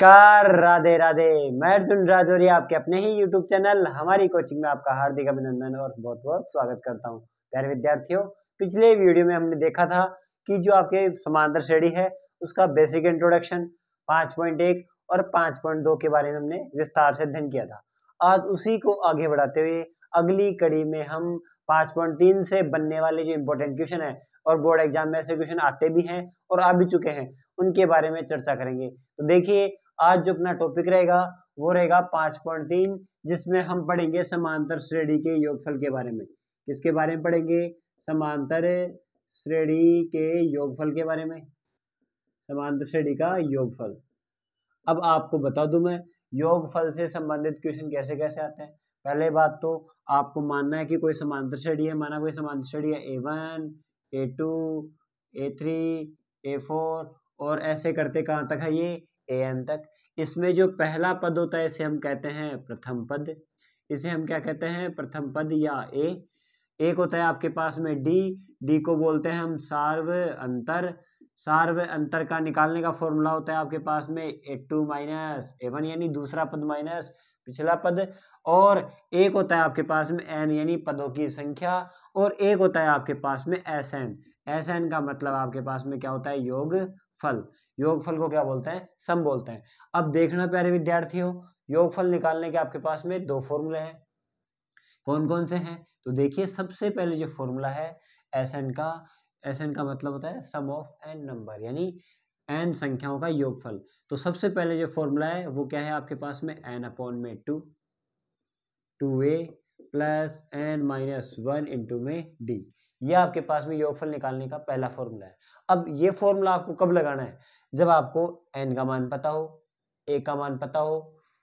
नमस्कार राधे राधे मैं अर्जुन राजौरिया आपके अपने ही यूट्यूब चैनल हमारी कोचिंग में आपका हार्दिक अभिनंदन और बहुत बहुत स्वागत करता हूँ प्यारे विद्यार्थियों पिछले वीडियो में हमने देखा था कि जो आपके समांतर श्रेणी है उसका बेसिक इंट्रोडक्शन 5.1 और 5.2 के बारे में हमने विस्तार से अध्ययन किया था आज उसी को आगे बढ़ाते हुए अगली कड़ी में हम तीन से बनने वाले जो इम्पोर्टेंट क्वेश्चन है और बोर्ड एग्जाम में ऐसे क्वेश्चन आते भी हैं और आ भी चुके हैं उनके बारे में चर्चा करेंगे तो देखिए आज जो अपना टॉपिक रहेगा वो रहेगा पांच पॉइंट तीन जिसमें हम पढ़ेंगे समांतर श्रेणी के योगफल के बारे में किसके बारे में पढ़ेंगे समांतर श्रेणी के योगफल के बारे में समांतर श्रेणी का योगफल अब आपको बता दू मैं योगफल से संबंधित क्वेश्चन कैसे कैसे आते हैं पहले बात तो आपको मानना है कि कोई समांतर श्रेणी है माना कोई समांतर श्रेणी है A one A two A three A four और ऐसे करते कहाँ तक है ये ए एन तक इसमें जो पहला पद होता है इसे हम कहते हैं प्रथम पद इसे हम क्या कहते हैं प्रथम पद या ए एक होता है आपके पास में डी डी को बोलते हैं हम सार्व अंतर सार्व अंतर का निकालने का फॉर्मूला होता है आपके पास में A two minus A one यानी दूसरा पद माइनस पिछला पद और एक होता है आपके पास में एन यानी पदों की संख्या और एक होता है आपके पास में एस एन एस एन का मतलब आपके पास में क्या होता है योग फल योगफल को क्या बोलते हैं सम बोलते हैं अब देखना प्यारे विद्यार्थियों योगफल निकालने के आपके पास में दो फॉर्मूले हैं कौन कौन से हैं तो देखिए सबसे पहले जो फॉर्मूला है एस एन का एस एन का मतलब होता है सम ऑफ एन नंबर यानी एन संख्याओं का योगफल तो सबसे पहले जो फॉर्मूला है वो क्या है आपके पास में एन अपॉन में two two A plus N minus one into में डी ये आपके पास में योगफल निकालने का पहला फॉर्मूला है अब ये फॉर्मूला आपको कब लगाना है जब आपको एन का मान पता हो ए का मान पता हो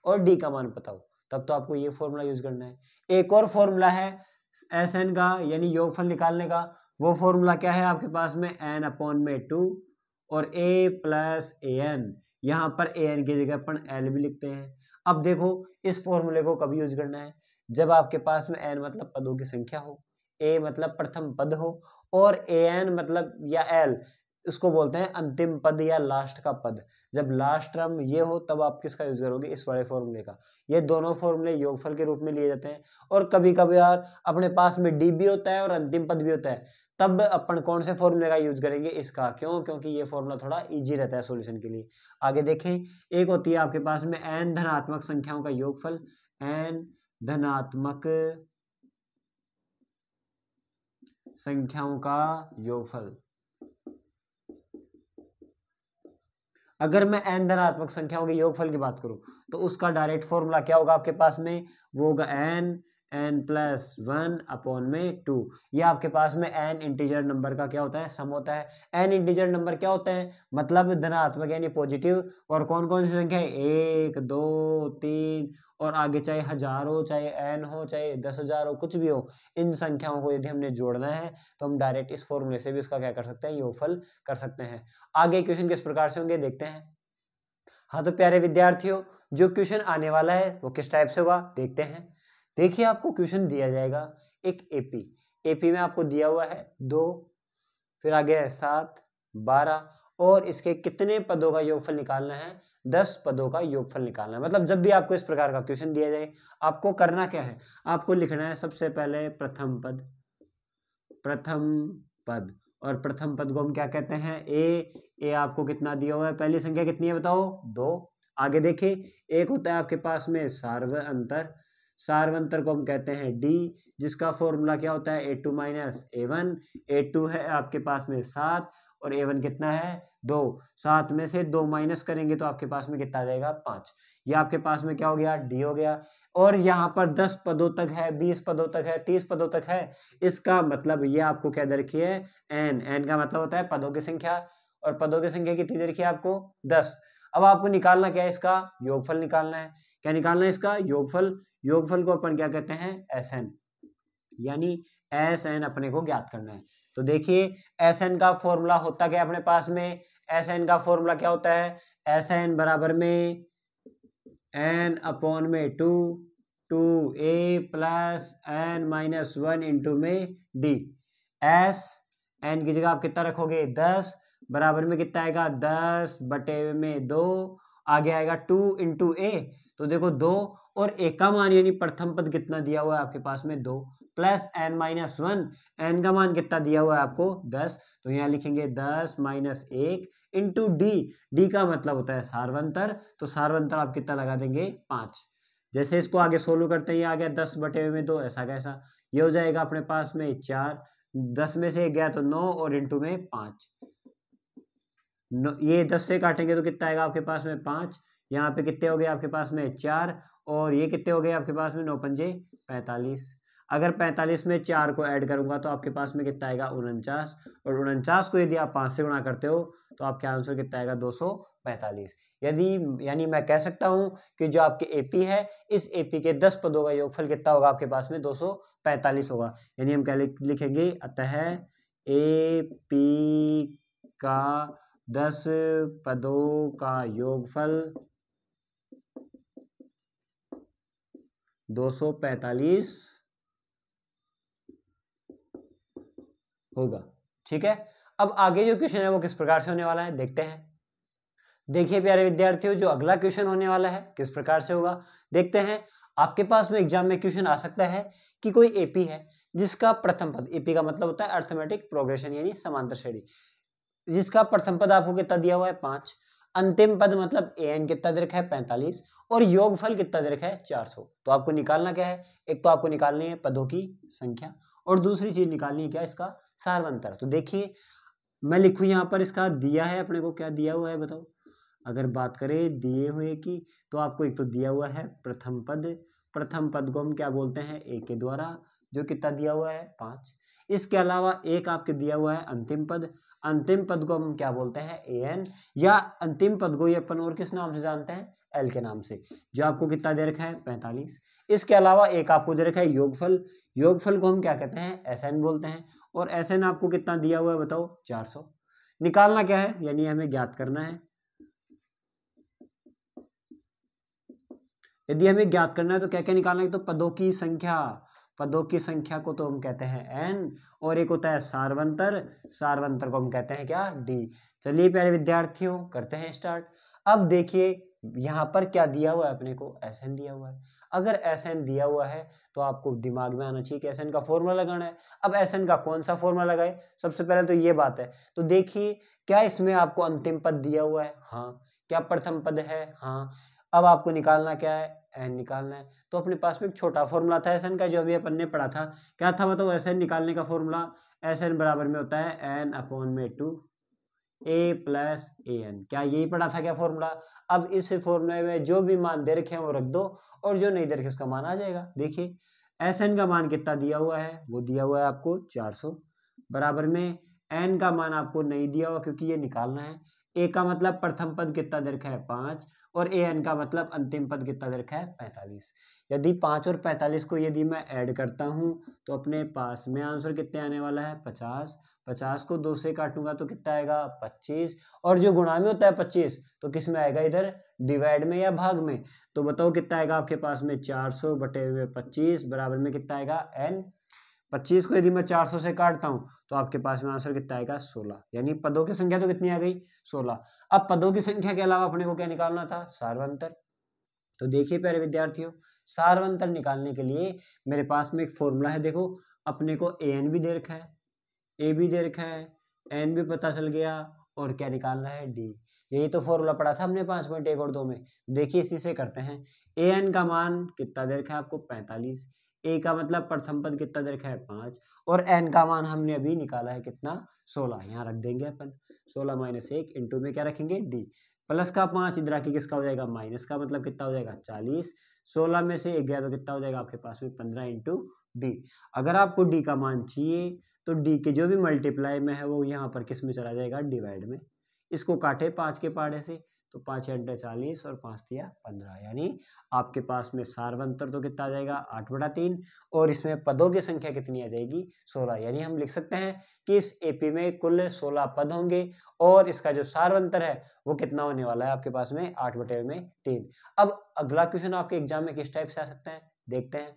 और डी का मान पता हो तब तो आपको ये फॉर्मूला यूज करना है एक और फॉर्मूला है एस एन का यानी योगफल निकालने का वो फॉर्मूला क्या है आपके पास में एन अपॉन में टू और ए प्लस ए एन यहाँ पर ए एन की जगह अपन एल भी लिखते हैं अब देखो इस फॉर्मूले को कब यूज करना है जब आपके पास में एन मतलब पदों की संख्या हो ए मतलब प्रथम पद हो और ए एन मतलब या एल इसको बोलते हैं अंतिम पद या लास्ट का पद जब लास्ट टर्म ये हो तब आप किसका यूज करोगे इस वाले फॉर्मूले का ये दोनों फॉर्मूले योगफल के रूप में लिए जाते हैं और कभी कभी यार अपने पास में डी भी होता है और अंतिम पद भी होता है तब अपन कौन से फॉर्मूले का यूज करेंगे इसका क्यों क्योंकि ये फॉर्मूला थोड़ा इजी रहता है सॉल्यूशन के लिए आगे देखें एक होती है आपके पास में एन धनात्मक संख्याओं का योगफल एन धनात्मक संख्याओं का योगफल अगर मैं एन धनात्मक संख्याओं के योगफल की बात करूं तो उसका डायरेक्ट फॉर्मूला क्या होगा आपके पास में वो होगा N N plus one upon में टू ये आपके पास में एन इंटीजर नंबर का क्या होता है सम होता है एन इंटीजर नंबर क्या होते हैं मतलब धनात्मक यानी पॉजिटिव और कौन कौन सी संख्या है एक दो तीन और आगे चाहे हजार हो चाहे एन हो चाहे दस हजार हो कुछ भी हो इन संख्याओं को यदि हमने जोड़ना है तो हम डायरेक्ट इस फॉर्मूले से भी इसका क्या कर सकते हैं योगफल कर सकते हैं आगे क्वेश्चन किस प्रकार से होंगे देखते हैं हाँ तो प्यारे विद्यार्थियों जो क्वेश्चन आने वाला है वो किस टाइप से होगा देखते हैं देखिए आपको क्वेश्चन दिया जाएगा एक एपी एपी में आपको दिया हुआ है दो फिर आगे है सात बारह और इसके कितने पदों का योगफल निकालना है दस पदों का योगफल निकालना है मतलब जब भी आपको इस प्रकार का क्वेश्चन दिया जाए आपको करना क्या है आपको लिखना है सबसे पहले प्रथम पद प्रथम पद और प्रथम पद को हम क्या कहते हैं ए ए आपको कितना दिया हुआ है पहली संख्या कितनी है बताओ दो आगे देखिए एक होता है आपके पास में सार्व अंतर सार्वंतर को हम कहते हैं डी जिसका फॉर्मूला क्या होता है A two minus A one A two है आपके पास में सात और ए वन कितना है दो सात में से दो माइनस करेंगे तो आपके पास में कितना आ जाएगा पाँच ये आपके पास में क्या हो गया डी हो गया और यहाँ पर दस पदों तक है बीस पदों तक है तीस पदों तक है इसका मतलब ये आपको क्या दे रखी है एन एन का मतलब होता है पदों की संख्या और पदों की संख्या कितनी दे रखी है आपको दस अब आपको निकालना क्या है इसका योगफल निकालना है क्या निकालना है इसका योगफल योगफल को अपन क्या कहते हैं एस एन यानी एस एन अपने को ज्ञात करना है तो देखिए एस एन का फॉर्मूला होता क्या अपने पास में एस एन का फॉर्मूला क्या होता है एस एन बराबर में एन अपॉन में two two A plus N minus one into में डी एस एन की जगह आप कितना रखोगे दस बराबर में कितना आएगा दस बटे में दो आगे आएगा टू इंटू ए तो देखो दो और एक का मान यानी प्रथम पद कितना दिया हुआ है आपके पास में दो plus N minus one N का मान कितना दिया हुआ है आपको दस तो यहाँ लिखेंगे दस माइनस एक इंटू डी डी का मतलब होता है सार्वंतर तो सार्वंतर आप कितना लगा देंगे पाँच जैसे इसको आगे सोल्व करते हैं ये आ गया दस बटे हुए में दो ऐसा कैसा ये हो जाएगा अपने पास में चार दस में से एक गया तो नौ और इंटू में पाँच ये दस से काटेंगे तो कितना आएगा आपके पास में पाँच यहाँ पे कितने हो गए आपके पास में चार और ये कितने हो गए आपके पास में नौ पंजे पैंतालीस अगर पैंतालीस में चार को ऐड करूंगा तो आपके पास में कितना आएगा उनचास और उनचास को यदि आप पाँच से गुणा करते हो तो आपका आंसर कितना आएगा दो सौ पैंतालीस यदि यानी मैं कह सकता हूं कि जो आपके एपी है इस एपी के दस पदों का योगफल कितना होगा आपके पास में दो सौ होगा यानी हम क्या लिखेंगे अतः ए पी का दस पदों का योगफल दो सौ पैंतालीस होगा ठीक है अब आगे जो क्वेश्चन है वो किस प्रकार से होने वाला है देखते हैं देखिए प्यारे विद्यार्थियों जो अगला क्वेश्चन होने वाला है किस प्रकार से होगा देखते हैं आपके पास में एग्जाम में क्वेश्चन आ सकता है कि कोई एपी है जिसका प्रथम पद एपी का मतलब होता है अर्थमेटिक प्रोग्रेशन यानी समांतर श्रेणी जिसका प्रथम पद आपको कितना दिया हुआ है पांच अंतिम पद मतलब ए एन कितना दे रखा है पैंतालीस और योगफल कितना दे रखा है चार सौ तो आपको निकालना क्या है एक तो आपको निकालनी है पदों की संख्या और दूसरी चीज निकालनी है क्या इसका सार्वंतर तो देखिए मैं लिखू यहाँ पर इसका दिया है अपने को क्या दिया हुआ है बताओ अगर बात करें दिए हुए की तो आपको एक तो दिया हुआ है प्रथम पद प्रथम पद को हम क्या बोलते हैं ए के द्वारा जो कितना दिया हुआ है पाँच इसके अलावा एक आपके दिया हुआ है अंतिम पद अंतिम पद को हम क्या बोलते हैं ए एन या अंतिम पद को ये अपन और किस नाम से जानते हैं एल के नाम से जो आपको कितना दे रखा है पैंतालीस इसके अलावा एक आपको दे रखा है योगफल योगफल को हम क्या कहते हैं एस एन बोलते हैं और एस एन आपको कितना दिया हुआ है बताओ चार सौ निकालना क्या है यानी हमें ज्ञात करना है यदि हमें ज्ञात करना है तो क्या क्या निकालना है तो पदों की संख्या पदों की संख्या को तो हम कहते हैं एन और एक होता है सार्वंतर सार्वंतर को हम कहते हैं क्या डी चलिए प्यारे विद्यार्थियों करते हैं स्टार्ट अब देखिए यहाँ पर क्या दिया हुआ है अपने को एस एन दिया हुआ है अगर एस एन दिया हुआ है तो आपको दिमाग में आना चाहिए कि एस एन का फॉर्मूला लगाना है अब एस एन का कौन सा फॉर्मूला लगाए सबसे पहले तो ये बात है तो देखिए क्या इसमें आपको अंतिम पद दिया हुआ है हाँ क्या प्रथम पद है हाँ अब आपको निकालना क्या है एन निकालना है तो अपने पास में एक छोटा फॉर्मूला था एस एन का जो अभी अपन ने पढ़ा था क्या था बताओ एस एन निकालने का फॉर्मूला एस एन बराबर में होता है एन अपॉन में two A plus A N क्या यही पढ़ा था क्या फॉर्मूला अब इस फॉर्मूले में जो भी मान दे रखे हैं वो रख दो और जो नहीं दे रखे उसका मान आ जाएगा देखिए एस एन का मान कितना दिया हुआ है वो दिया हुआ है आपको चार सौ बराबर में एन का मान आपको नहीं दिया हुआ क्योंकि ये निकालना है ए का मतलब प्रथम पद कितना दे रखा है पाँच और ए एन का मतलब अंतिम पद कितना दे रखा है पैंतालीस यदि पाँच और पैंतालीस को यदि मैं ऐड करता हूँ तो अपने पास में आंसर कितने आने वाला है पचास पचास को दो से काटूंगा तो कितना आएगा पच्चीस और जो गुणा में होता है पच्चीस तो किस में आएगा इधर डिवाइड में या भाग में तो बताओ कितना आएगा आपके पास में चार सौ बटे हुए पच्चीस बराबर में कितना आएगा एन पच्चीस को यदि मैं चार सौ से काटता हूँ तो आपके पास में आंसर कितना आएगा सोलह यानी पदों की संख्या तो कितनी आ गई सोलह अब पदों की संख्या के अलावा अपने को क्या निकालना था सार्वंतर तो देखिए प्यारे विद्यार्थियों सार्वंतर निकालने के लिए मेरे पास में एक फॉर्मूला है देखो अपने को ए एन भी दे रखा है ए भी दे रखा है एन भी पता चल गया और क्या निकालना है डी यही तो फॉर्मूला पड़ा था हमने पांच पॉइंट एक और दो में देखिए इसी से करते हैं ए एन का मान कितना दे रखा है आपको पैंतालीस ए का मतलब प्रथम पद कितना दे रखा है पाँच और एन का मान हमने अभी निकाला है कितना सोलह यहाँ रख देंगे अपन सोलह माइनस एक इंटू में क्या रखेंगे डी प्लस का पाँच इधर आके किसका हो जाएगा माइनस का मतलब कितना हो जाएगा चालीस सोलह में से एक गया तो कितना हो जाएगा आपके पास में पंद्रह इंटू डी अगर आपको डी का मान चाहिए तो डी के जो भी मल्टीप्लाई में है वो यहाँ पर किस में चला जाएगा डिवाइड में इसको काटे पाँच के पाड़े से तो पाँच अंडे चालीस और पाँच दिया पंद्रह यानी आपके पास में सार्वंतर तो कितना आ जाएगा आठ बटा तीन और इसमें पदों की संख्या कितनी आ जाएगी सोलह यानी हम लिख सकते हैं कि इस एपी में कुल सोलह पद होंगे और इसका जो सार्वंतर है वो कितना होने वाला है आपके पास में आठ बटे में तीन अब अगला क्वेश्चन आपके एग्जाम में किस टाइप से आ सकते हैं देखते हैं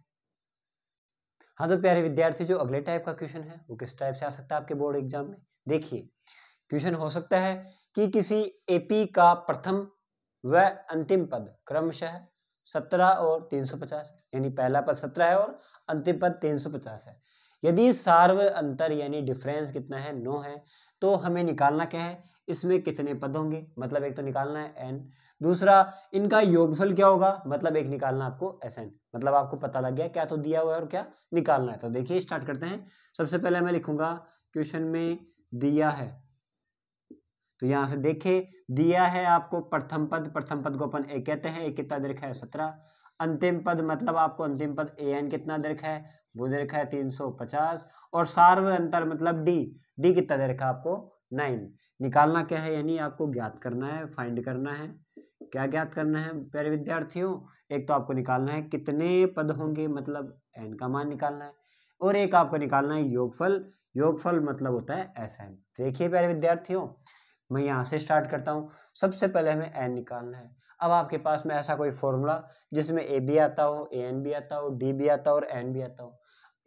हाँ तो प्यारे विद्यार्थी जो अगले टाइप का क्वेश्चन है वो किस टाइप से आ सकता है आपके बोर्ड एग्जाम में देखिए क्वेश्चन हो सकता है कि किसी एपी का प्रथम व अंतिम पद क्रमशः सत्रह और तीन सौ पचास यानी पहला पद सत्रह है और अंतिम पद तीन सौ पचास है यदि सार्व अंतर यानी डिफरेंस कितना है नो है तो हमें निकालना क्या है इसमें कितने पद होंगे मतलब एक तो निकालना है एन दूसरा इनका योगफल क्या होगा मतलब एक निकालना आपको एस एन मतलब आपको पता लग गया क्या तो दिया हुआ है और क्या निकालना है तो देखिए स्टार्ट करते हैं सबसे पहले मैं लिखूंगा क्वेश्चन में दिया है तो यहाँ से देखें दिया है आपको प्रथम पद प्रथम पद को अपन ए कहते हैं ए कितना दे रखा है सत्रह अंतिम पद मतलब आपको अंतिम पद ए एन कितना दे रखा है वो दे रखा है तीन सौ पचास और सार्व अंतर मतलब डी डी कितना दे रखा है आपको नाइन निकालना क्या है यानी आपको ज्ञात करना है फाइंड करना है क्या ज्ञात करना है प्यारे विद्यार्थियों एक तो आपको निकालना है कितने पद होंगे मतलब एन का मान निकालना है और एक आपको निकालना है योगफल योगफल मतलब होता है एस एन देखिए प्यारे विद्यार्थियों मैं यहाँ से स्टार्ट करता हूँ सबसे पहले हमें एन निकालना है अब आपके पास में ऐसा कोई फॉर्मूला जिसमें ए भी आता हो ए एन भी आता हो डी भी आता हो और एन भी आता हो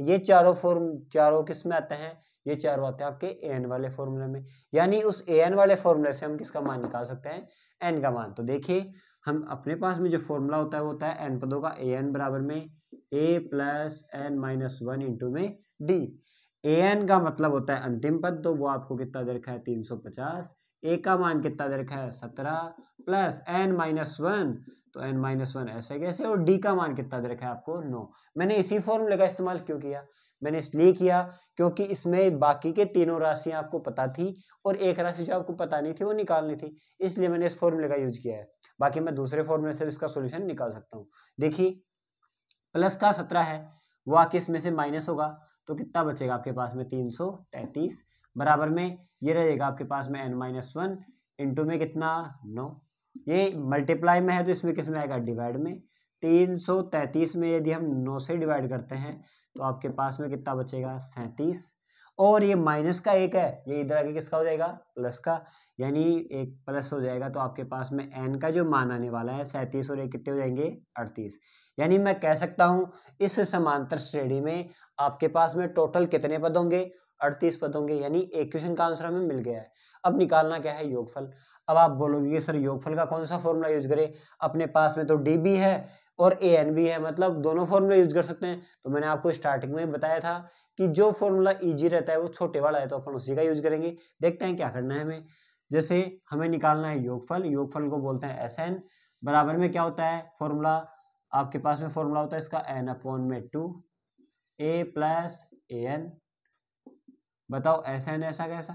ये चारों फॉर्म चारों किस में आते हैं ये चारों आते हैं आपके ए एन वाले फॉर्मूले में यानी उस ए एन वाले फॉर्मूले से हम किसका मान निकाल सकते हैं एन का मान तो देखिए हम अपने पास में जो फॉर्मूला होता है वो होता है एन पदों का ए एन बराबर में A plus N minus one into में डी ए एन का मतलब होता है अंतिम पद तो वो आपको कितना दे रखा है तीन सौ पचास ए का मान कितना दे रखा है सत्रह प्लस एन माइनस वन तो एन माइनस वन ऐसे कैसे और डी का मान कितना दे रखा है आपको नो मैंने इसी फॉर्मूले का इस्तेमाल क्यों किया मैंने इसलिए किया क्योंकि इसमें बाकी के तीनों राशियां आपको पता थी और एक राशि जो आपको पता नहीं थी वो निकालनी थी इसलिए मैंने इस फॉर्मूले का यूज किया है बाकी मैं दूसरे फॉर्मूले से इसका सोल्यूशन निकाल सकता हूँ देखिए प्लस का सत्रह है वो आके इसमें से माइनस होगा तो कितना बचेगा आपके पास में तीन सौ तैतीस बराबर में ये रहेगा आपके पास में एन माइनस वन इंटू में कितना नौ ये मल्टीप्लाई में है तो इसमें किस में आएगा डिवाइड में तीन सौ तैंतीस में यदि हम नौ से डिवाइड करते हैं तो आपके पास में कितना बचेगा सैंतीस और ये माइनस का एक है ये इधर आगे किसका हो जाएगा प्लस का यानी एक प्लस हो जाएगा तो आपके पास में एन का जो मान आने वाला है सैंतीस और एक कितने हो जाएंगे अड़तीस यानी मैं कह सकता हूँ इस समांतर श्रेणी में आपके पास में टोटल कितने पद होंगे अड़तीस पद होंगे यानी एक क्वेश्चन का आंसर हमें मिल गया है अब निकालना क्या है योगफल अब आप बोलोगे कि सर योगफल का कौन सा फॉर्मूला यूज करें अपने पास में तो डी बी है और ए एन बी है मतलब दोनों फॉर्मूला यूज कर सकते हैं तो मैंने आपको स्टार्टिंग में बताया था कि जो फॉर्मूला इजी रहता है वो छोटे वाला है तो अपन उसी का यूज करेंगे देखते हैं क्या करना है हमें जैसे हमें निकालना है योगफल योगफल को बोलते हैं एस एन बराबर में क्या होता है फॉर्मूला आपके पास में फॉर्मूला होता है इसका एन अपॉन में two A plus A N बताओ ऐसा एन ऐसा कैसा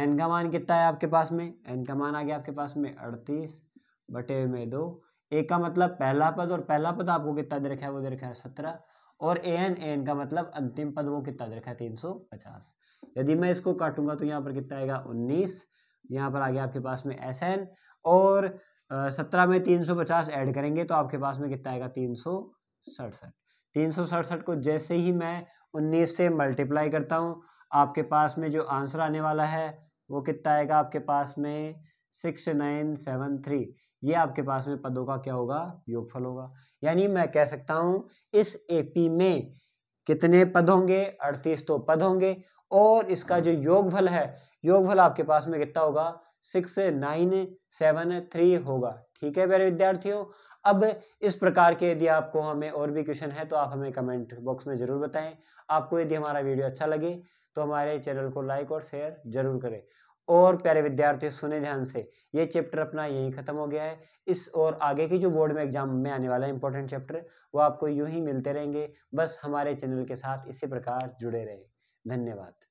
एन का मान कितना है आपके पास में एन का मान आ गया आपके पास में अड़तीस बटे में दो ए का मतलब पहला पद और पहला पद आपको कितना दे रखा है वो दे रखा है सत्रह और ए एन ए एन का मतलब अंतिम पद वो कितना दे रखा है तीन सौ पचास यदि मैं इसको काटूंगा तो यहाँ पर कितना आएगा उन्नीस यहाँ पर आ गया आपके पास में एस एन और सत्रह में तीन सौ पचास ऐड करेंगे तो आपके पास में कितना आएगा तीन सौ सड़सठ तीन सौ सड़सठ को जैसे ही मैं उन्नीस से मल्टीप्लाई करता हूँ आपके पास में जो आंसर आने वाला है वो कितना आएगा आपके पास में सिक्स नाइन सेवन थ्री ये आपके पास में पदों का क्या होगा योगफल होगा यानी मैं कह सकता हूँ इस एपी में कितने पद होंगे अड़तीस तो पद होंगे और इसका जो योगफल है योगफल आपके पास में कितना होगा सिक्स नाइन सेवन थ्री होगा ठीक है मेरे विद्यार्थियों अब इस प्रकार के यदि आपको हमें और भी क्वेश्चन है तो आप हमें कमेंट बॉक्स में ज़रूर बताएं आपको यदि हमारा वीडियो अच्छा लगे तो हमारे चैनल को लाइक और शेयर जरूर करें और प्यारे विद्यार्थियों सुने ध्यान से ये चैप्टर अपना यहीं खत्म हो गया है इस और आगे की जो बोर्ड में एग्जाम में आने वाला इंपॉर्टेंट चैप्टर वो आपको यूं ही मिलते रहेंगे बस हमारे चैनल के साथ इसी प्रकार जुड़े रहें धन्यवाद